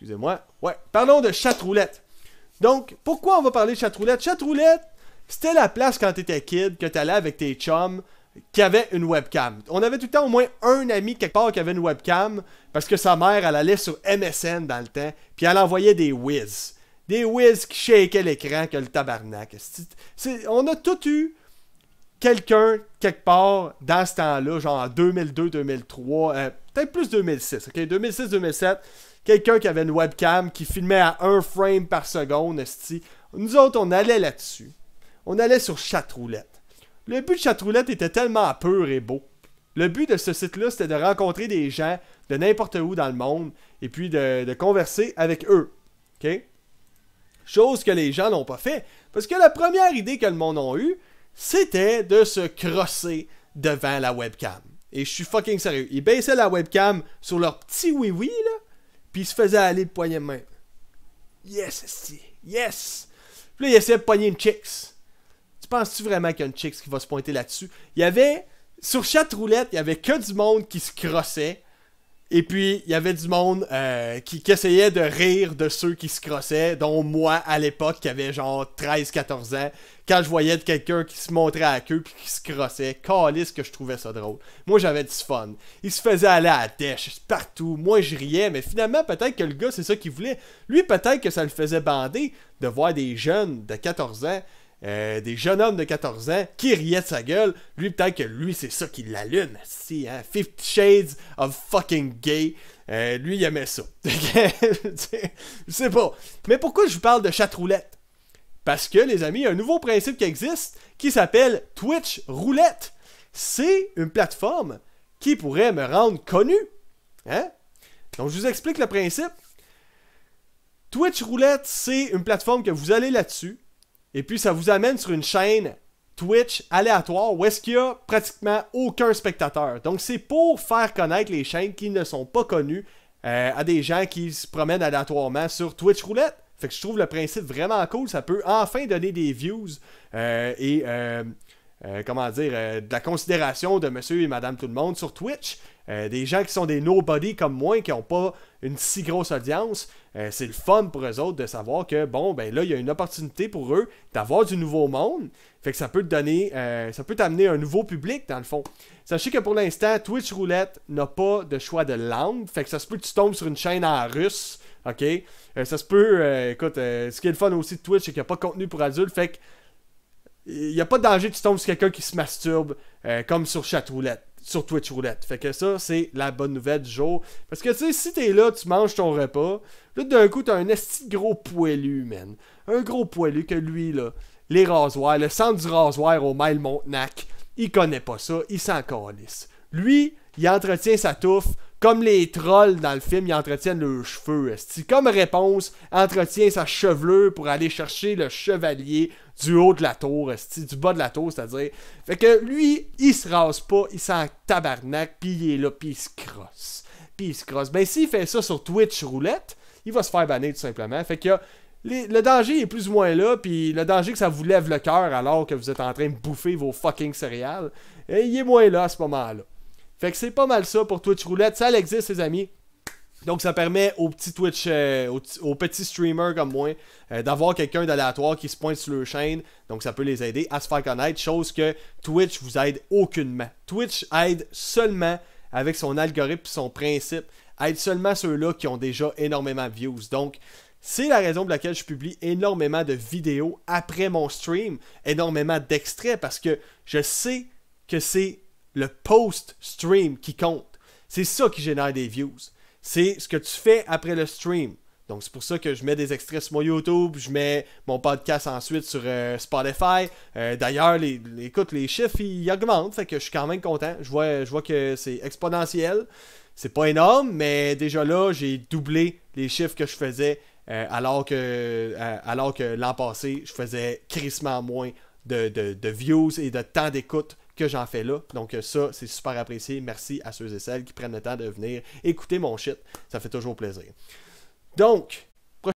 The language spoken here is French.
Excusez-moi. Ouais. Parlons de chatroulette. Donc, pourquoi on va parler de chatroulette? Chatroulette, c'était la place quand t'étais kid, que t'allais avec tes chums, qui avait une webcam. On avait tout le temps au moins un ami quelque part qui avait une webcam, parce que sa mère, elle allait sur MSN dans le temps, puis elle envoyait des whiz. Des whiz qui shakeaient l'écran que le tabarnak. on a tout eu quelqu'un, quelque part, dans ce temps-là, genre 2002-2003, euh, peut-être plus 2006, ok, 2006-2007, quelqu'un qui avait une webcam qui filmait à 1 frame par seconde, sti. Nous autres, on allait là-dessus. On allait sur Chatroulette. Le but de Chatroulette était tellement pur et beau. Le but de ce site-là, c'était de rencontrer des gens de n'importe où dans le monde et puis de, converser avec eux. OK? Chose que les gens n'ont pas fait. Parce que la première idée que le monde a eue, c'était de se crosser devant la webcam. Et je suis fucking sérieux. Ils baissaient la webcam sur leur petit oui-oui, là, puis ils se faisaient aller le poignet de main. Yes, yes! Puis là, ils essayaient de poigner une chicks. Tu penses-tu vraiment qu'il y a une chicks qui va se pointer là-dessus? Il y avait, sur chaque roulette, il y avait que du monde qui se crossait et puis, il y avait du monde euh, qui, essayait de rire de ceux qui se crossaient, dont moi à l'époque qui avait genre 13-14 ans, quand je voyais quelqu'un qui se montrait à queue puis qui se crossait, calisse que je trouvais ça drôle. Moi j'avais du fun. Il se faisait aller à la dèche partout, moi je riais, mais finalement peut-être que le gars c'est ça qu'il voulait. Lui peut-être que ça le faisait bander de voir des jeunes de 14 ans euh, des jeunes hommes de 14 ans qui riaient de sa gueule. Lui, peut-être que lui, c'est ça qui l'allume. Si, hein? Fifty Shades of fucking gay. Euh, lui, il aimait ça. je sais pas. Mais pourquoi je vous parle de chatroulette? Parce que, les amis, il y a un nouveau principe qui existe qui s'appelle Twitch Roulette. C'est une plateforme qui pourrait me rendre connu. Hein? Donc, je vous explique le principe. Twitch Roulette, c'est une plateforme que vous allez là-dessus et puis ça vous amène sur une chaîne Twitch aléatoire où est-ce qu'il y a pratiquement aucun spectateur. Donc c'est pour faire connaître les chaînes qui ne sont pas connues euh, à des gens qui se promènent aléatoirement sur Twitch roulette. Fait que je trouve le principe vraiment cool, ça peut enfin donner des views euh, et euh, comment dire de la considération de monsieur et madame tout le monde sur Twitch euh, des gens qui sont des nobody comme moi, qui n'ont pas une si grosse audience, euh, c'est le fun pour eux autres de savoir que, bon, ben là, il y a une opportunité pour eux d'avoir du nouveau monde. Fait que ça peut te donner, euh, ça peut t'amener un nouveau public, dans le fond. Sachez que pour l'instant, Twitch Roulette n'a pas de choix de langue. Fait que ça se peut que tu tombes sur une chaîne en russe, ok? ça se peut, écoute, ce qui est le fun aussi de Twitch, c'est qu'il n'y a pas de contenu pour adultes. Fait que il n'y a pas de danger que tu tombes sur quelqu'un qui se masturbe comme sur Chatroulette sur Twitch Roulette. Fait que ça, c'est la bonne nouvelle du jour. Parce que, tu sais, si t'es là, tu manges ton repas, là, d'un coup, t'as un esti gros poilu, man. Un gros poilu que lui, là, les rasoirs, le centre du rasoir au Mile Montenac, il connaît pas ça, il s'en calisse. Lui, il entretient sa touffe comme les trolls dans le film, ils entretiennent leurs cheveux. Comme réponse, entretient sa chevelure pour aller chercher le chevalier du haut de la tour, du bas de la tour, c'est-à-dire. Fait que lui, il se rase pas, il s'en tabarnak, puis il est là, puis il se crosse. Puis il se crosse. Ben s'il fait ça sur Twitch roulette, il va se faire banner tout simplement. Fait que le danger est plus ou moins là, puis le danger que ça vous lève le cœur alors que vous êtes en train de bouffer vos fucking céréales, eh, il est moins là à ce moment-là. Fait que c'est pas mal ça pour Twitch Roulette. Ça, elle existe, les amis. Donc ça permet aux petits Twitch, euh, aux, petits streamers comme moi, euh, d'avoir quelqu'un d'aléatoire qui se pointe sur leur chaîne. Donc ça peut les aider à se faire connaître, chose que Twitch vous aide aucunement. Twitch aide seulement avec son algorithme son principe, aide seulement ceux-là qui ont déjà énormément de views. Donc c'est la raison pour laquelle je publie énormément de vidéos après mon stream, énormément d'extraits parce que je sais que c'est le post-stream qui compte. C'est ça qui génère des views. C'est ce que tu fais après le stream. Donc, c'est pour ça que je mets des extraits sur mon YouTube, je mets mon podcast ensuite sur euh, Spotify. Euh, d'ailleurs, les, les chiffres, ils, augmentent, fait que je suis quand même content. Je vois, que c'est exponentiel. C'est pas énorme, mais déjà là, j'ai doublé les chiffres que je faisais euh, alors que l'an passé, je faisais crissement moins de views et de temps d'écoute que j'en fais là. Donc euh, ça, c'est super apprécié. Merci à ceux et celles qui prennent le temps de venir écouter mon shit. Ça fait toujours plaisir. Donc,